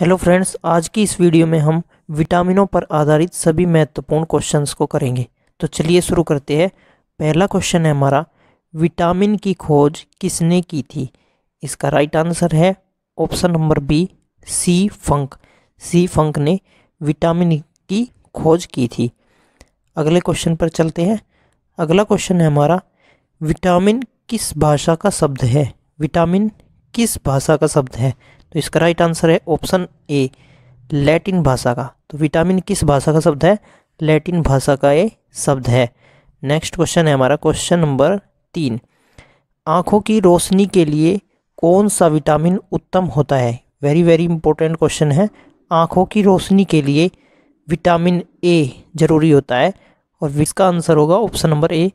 hello friends आज की इस वीडियो में हम विटामिनों पर आधारित सभी महत्वपूर्ण क्वेश्चंस को करेंगे तो चलिए शुरू करते हैं पहला क्वेश्चन है हमारा विटामिन की खोज किसने की थी इसका राइट आंसर है option number B C Funk C Funk ने विटामिन की खोज की थी अगले क्वेश्चन पर चलते हैं अगला क्वेश्चन है हमारा विटामिन किस भाषा का शब्द है विटामिन किस भाषा का शब्द है तो इसका राइट आंसर है ऑप्शन ए लैटिन भाषा का तो विटामिन किस भाषा का शब्द है लैटिन भाषा का ये शब्द है नेक्स्ट क्वेश्चन है हमारा क्वेश्चन नंबर तीन आँखों की रोशनी के लिए कौन सा विटामिन उत्तम होता है वेरी वेरी इंपॉर्टेंट क्वेश्चन है आँखों की रोशनी के लिए विटामिन ए जरूरी होता है और इसका आंसर होगा option number A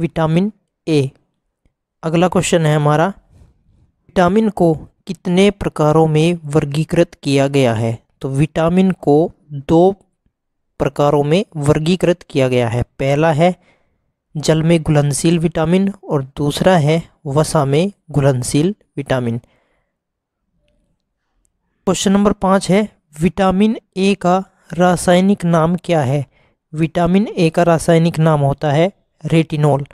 vitamin A अगला क्वेश्चन है हमारा विटामिन को कितने प्रकारों में वर्गीकृत किया गया है तो विटामिन को दो प्रकारों में वर्गीकृत किया गया है पहला है जल में घुलनशील विटामिन और दूसरा है वसा में घुलनशील विटामिन क्वेश्चन नंबर पाँच है विटामिन ए का रासायनिक नाम क्या है विटामिन ए का रासायनिक नाम होता है रेटिनॉल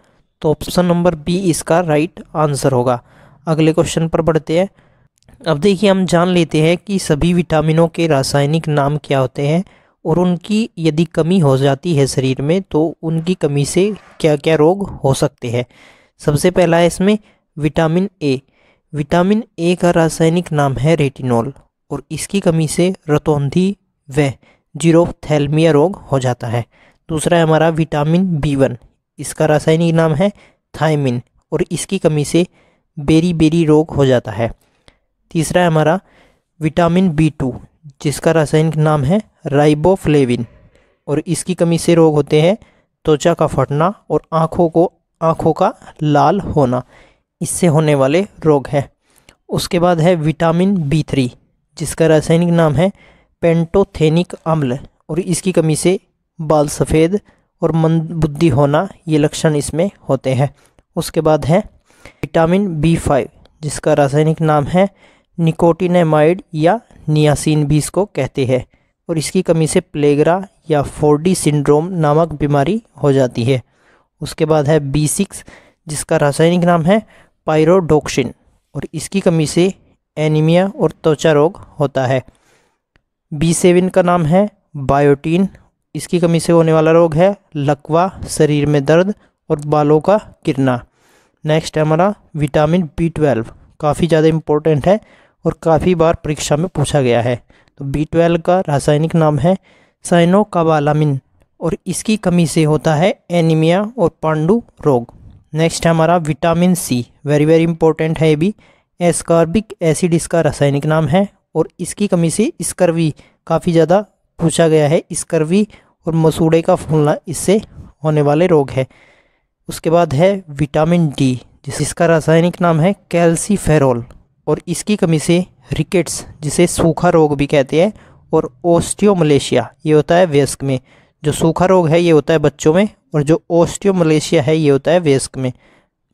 तो ऑप्शन नंबर बी इसका राइट आंसर होगा अगले क्वेश्चन पर बढ़ते हैं अब देखिए हम जान लेते हैं कि सभी विटामिनों के रासायनिक नाम क्या होते हैं और उनकी यदि कमी हो जाती है शरीर में तो उनकी कमी से क्या क्या रोग हो सकते हैं सबसे पहला है इसमें विटामिन ए विटामिन ए का रासायनिक नाम है रेटिनॉल और इसकी कमी से रतौंधी व जीरोथैल्मिया रोग हो जाता है दूसरा है हमारा विटामिन बी वन इसका रासायनिक नाम है थायमिन और इसकी कमी से बेरी बेरी रोग हो जाता है तीसरा है हमारा विटामिन बी टू जिसका रासायनिक नाम है राइबोफ्लेविन और इसकी कमी से रोग होते हैं त्वचा का फटना और आँखों को आँखों का लाल होना इससे होने वाले रोग हैं उसके बाद है विटामिन बी थ्री जिसका रासायनिक नाम है पेंटोथेनिक अम्ल और इसकी कमी से बाल सफ़ेद और मंद बुद्धि होना ये लक्षण इसमें होते हैं उसके बाद है विटामिन बी फाइव जिसका रासायनिक नाम है निकोटिनेमाइड या नियासिन भी इसको कहते हैं और इसकी कमी से प्लेगरा या फोर्डी सिंड्रोम नामक बीमारी हो जाती है उसके बाद है बी सिक्स जिसका रासायनिक नाम है पायरोडोक्सिन और इसकी कमी से एनीमिया और त्वचा रोग होता है बी सेवन का नाम है बायोटीन इसकी कमी से होने वाला रोग है लकवा शरीर में दर्द और बालों का गिरना नेक्स्ट है हमारा विटामिन बी ट्वेल्व काफ़ी ज़्यादा इम्पोर्टेंट है और काफ़ी बार परीक्षा में पूछा गया है तो बी ट्वेल्व का रासायनिक नाम है साइनोकाबालामिन और इसकी कमी से होता है एनीमिया और पांडु रोग नेक्स्ट है हमारा vitamin C very very important है ये भी एस्कार्बिक एसिड इसका रासायनिक नाम है और इसकी कमी से स्कर्वी काफ़ी ज़्यादा पूछा गया है स्कर्वी और मसूड़े का फूलना इससे होने वाले रोग है उसके बाद है विटामिन डी जिस इसका रासायनिक नाम है कैल्सीफेरोल और इसकी कमी से रिकेट्स जिसे सूखा रोग भी कहते हैं और ओस्टियोमलेशिया ये होता है व्यस्क में जो सूखा रोग है ये होता है बच्चों में और जो ओस्टियोमलेशिया है ये होता है व्यस्क में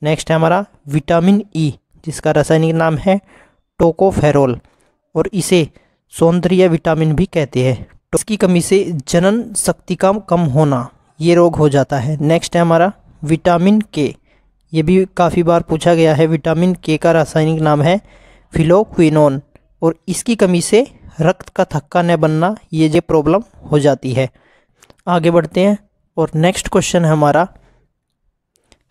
नेक्स्ट है हमारा विटामिन ई e, जिसका रासायनिक नाम है टोकोफेरोल और इसे सौंदर्य विटामिन भी कहते हैं तो इसकी कमी से जनन शक्ति का कम होना ये रोग हो जाता है नेक्स्ट है हमारा विटामिन के ये भी काफ़ी बार पूछा गया है विटामिन के का रासायनिक नाम है फिलोक्विनोन और इसकी कमी से रक्त का थक्का न बनना ये जो प्रॉब्लम हो जाती है आगे बढ़ते हैं और नेक्स्ट क्वेश्चन है हमारा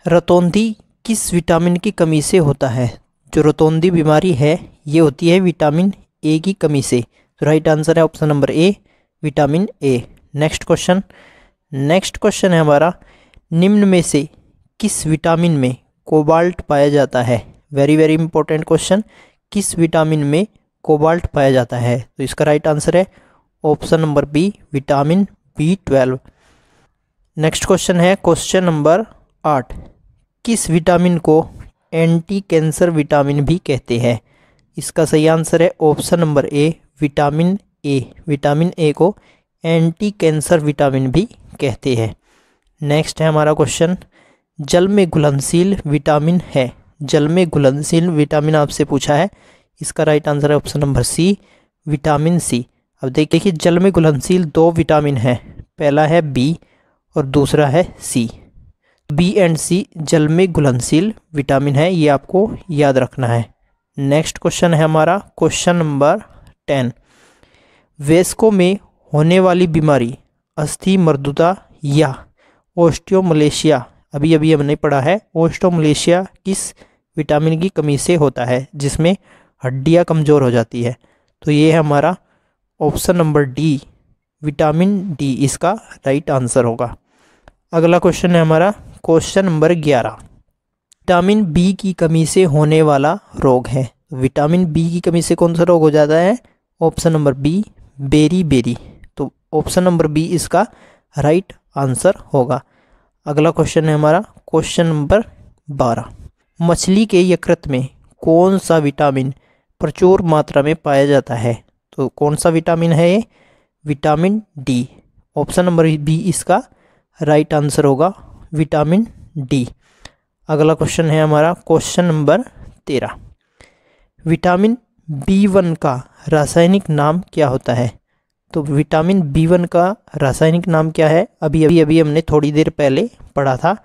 रतौंधी किस विटामिन की कमी से होता है जो रतौंधी बीमारी है ये होती है विटामिन ए की कमी से तो राइट आंसर है option number A vitamin A next question next question है हमारा निम्न में से किस विटामिन में कोबाल्ट पाया जाता है वेरी वेरी इंपॉर्टेंट क्वेश्चन किस विटामिन में कोबाल्ट पाया जाता है तो इसका राइट आंसर है option number B vitamin B twelve next question है क्वेश्चन नंबर आठ किस विटामिन को एंटी कैंसर विटामिन भी कहते हैं इसका सही आंसर है option number A vitamin A vitamin A को एंटी कैंसर विटामिन भी कहते हैं नेक्स्ट है हमारा क्वेश्चन जल में घुलनशील विटामिन है जल में घुलनशील विटामिन आपसे पूछा है इसका राइट आंसर है option number C vitamin C अब देख देखिए जल में घुलनशील दो विटामिन है पहला है बी और दूसरा है सी बी एंड सी जल में घुलनशील विटामिन है ये आपको याद रखना है नेक्स्ट क्वेश्चन है हमारा क्वेश्चन नंबर टेन वेस्को में होने वाली बीमारी अस्थि मर्दुता या ओस्टियोमलेशिया अभी अभी हमने पढ़ा है ओस्टोमलेशिया किस विटामिन की कमी से होता है जिसमें हड्डियाँ कमज़ोर हो जाती है तो ये है हमारा option number D vitamin D इसका राइट आंसर होगा अगला क्वेश्चन है हमारा क्वेश्चन नंबर ग्यारह विटामिन बी की कमी से होने वाला रोग है विटामिन बी की कमी से कौन सा रोग हो जाता है option number B beriberi तो ऑप्शन नंबर बी इसका राइट आंसर होगा अगला क्वेश्चन है हमारा क्वेश्चन नंबर बारह मछली के यकृत में कौन सा विटामिन प्रचुर मात्रा में पाया जाता है तो कौन सा विटामिन है ये vitamin D option number B इसका राइट आंसर होगा विटामिन डी अगला क्वेश्चन है हमारा क्वेश्चन नंबर तेरह विटामिन बी वन का रासायनिक नाम क्या होता है तो विटामिन बी वन का रासायनिक नाम क्या है अभी अभी अभी हमने थोड़ी देर पहले पढ़ा था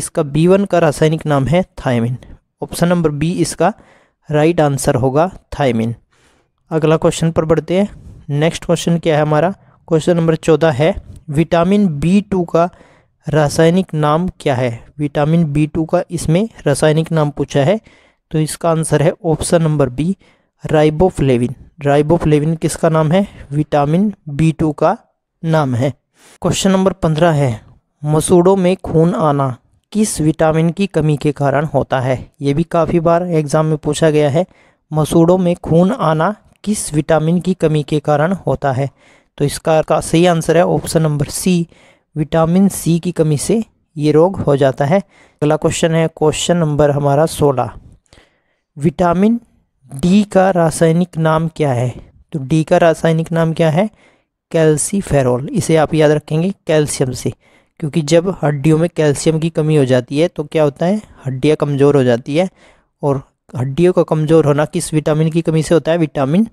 इसका बी वन का रासायनिक नाम है थायमिन ऑप्शन नंबर बी इसका राइट आंसर होगा थायमिन अगला क्वेश्चन पर बढ़ते हैं नेक्स्ट क्वेश्चन क्या है हमारा क्वेश्चन नंबर चौदह है विटामिन बी टू का रासायनिक नाम क्या है विटामिन बी टू का इसमें रासायनिक नाम पूछा है तो इसका आंसर है option number B riboflavin riboflavin किसका नाम है विटामिन बी टू का नाम है क्वेश्चन नंबर पंद्रह है मसूड़ों में खून आना किस विटामिन की कमी के कारण होता है ये भी काफ़ी बार एग्ज़ाम में पूछा गया है मसूड़ों में खून आना किस विटामिन की कमी के कारण होता है तो इसका का सही आंसर है option number C vitamin C की कमी से ये रोग हो जाता है अगला क्वेश्चन है क्वेश्चन नंबर हमारा सोलह विटामिन डी का रासायनिक नाम क्या है तो डी का रासायनिक नाम क्या है कैल्सीफेरॉल इसे आप याद रखेंगे कैल्शियम से क्योंकि जब हड्डियों में कैल्शियम की कमी हो जाती है तो क्या होता है हड्डियाँ कमज़ोर हो जाती है और हड्डियों का कमज़ोर होना किस विटामिन की कमी से होता है विटामिन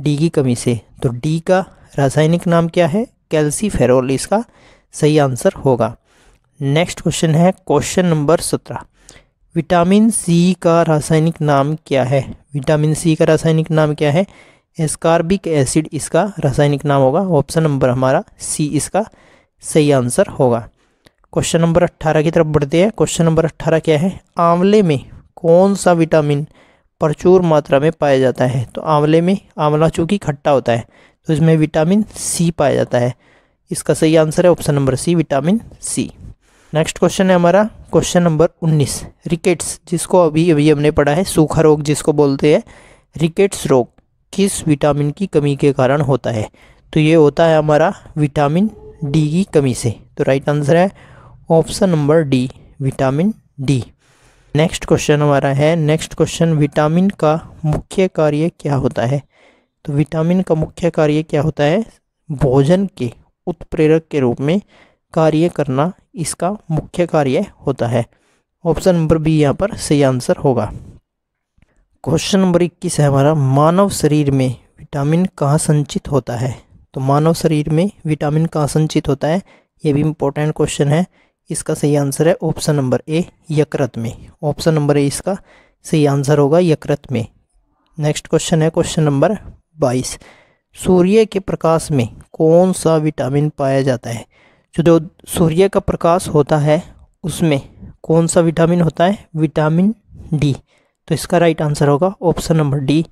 डी की कमी से तो डी का रासायनिक नाम क्या है कैल्सीफेरॉल इसका सही आंसर होगा नेक्स्ट क्वेश्चन है क्वेश्चन नंबर सत्रह विटामिन सी का रासायनिक नाम क्या है विटामिन सी का रासायनिक नाम क्या है एस्कार्बिक एसिड इसका रासायनिक नाम होगा ऑप्शन नंबर हमारा सी इसका सही आंसर होगा क्वेश्चन नंबर अट्ठारह की तरफ बढ़ते हैं क्वेश्चन नंबर अट्ठारह क्या है आंवले में कौन सा विटामिन प्रचुर मात्रा में पाया जाता है तो आंवले में आंवला चूँकि खट्टा होता है तो इसमें विटामिन सी पाया जाता है इसका सही आंसर है option number C vitamin C next question है हमारा क्वेश्चन नंबर 19 रिकेट्स जिसको अभी अभी हमने पढ़ा है सूखा रोग जिसको बोलते हैं रिकेट्स रोग किस विटामिन की कमी के कारण होता है तो ये होता है हमारा विटामिन डी की कमी से तो राइट आंसर है option number D vitamin D next question हमारा है नेक्स्ट क्वेश्चन विटामिन का मुख्य कार्य क्या होता है तो विटामिन का मुख्य कार्य क्या होता है भोजन के उत्प्रेरक के रूप में कार्य करना इसका मुख्य कार्य होता है ऑप्शन नंबर बी यहाँ पर सही आंसर होगा क्वेश्चन नंबर इक्कीस है हमारा मानव शरीर में विटामिन कहाँ संचित होता है तो मानव शरीर में विटामिन कहाँ संचित होता है ये भी इम्पोर्टेंट क्वेश्चन है इसका सही आंसर है ऑप्शन नंबर ए यकृत में ऑप्शन नंबर ए इसका सही आंसर होगा यकृत में नेक्स्ट क्वेश्चन है क्वेश्चन नंबर बाईस सूर्य के प्रकाश में कौन सा विटामिन पाया जाता है जो सूर्य का प्रकाश होता है उसमें कौन सा विटामिन होता है विटामिन डी तो इसका राइट आंसर होगा option number D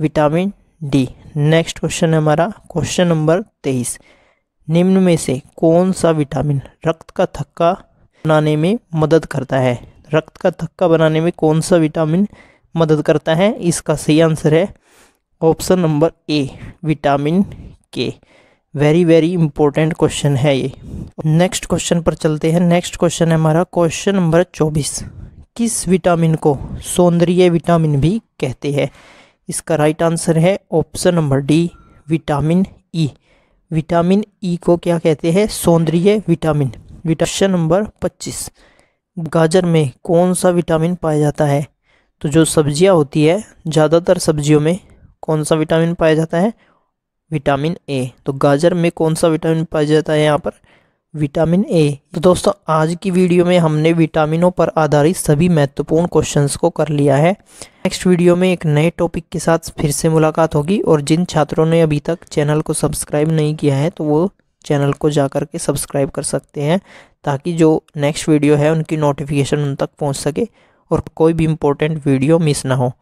vitamin D next question है हमारा क्वेश्चन नंबर तेईस निम्न में से कौन सा विटामिन रक्त का थक्का बनाने में मदद करता है रक्त का थक्का बनाने में कौन सा विटामिन मदद करता है इसका सही आंसर है option number A vitamin K very very important question है ये नेक्स्ट क्वेश्चन पर चलते हैं नेक्स्ट क्वेश्चन है हमारा क्वेश्चन नंबर चौबीस किस विटामिन को सौंदर्य विटामिन भी कहते हैं इसका राइट आंसर है option number D vitamin E vitamin E को क्या कहते हैं सौंदर्य विटामिन विटामिन नंबर पच्चीस गाजर में कौन सा विटामिन पाया जाता है तो जो सब्जियां होती है ज़्यादातर सब्जियों में कौन सा विटामिन पाया जाता है विटामिन ए तो गाजर में कौन सा विटामिन पाया जाता है यहाँ पर विटामिन ए तो दोस्तों आज की वीडियो में हमने विटामिनों पर आधारित सभी महत्वपूर्ण क्वेश्चंस को कर लिया है नेक्स्ट वीडियो में एक नए टॉपिक के साथ फिर से मुलाकात होगी और जिन छात्रों ने अभी तक चैनल को सब्सक्राइब नहीं किया है तो वो चैनल को जा कर के सब्सक्राइब कर सकते हैं ताकि जो नेक्स्ट वीडियो है उनकी नोटिफिकेशन उन तक पहुँच सके और कोई भी इम्पोर्टेंट वीडियो मिस ना हो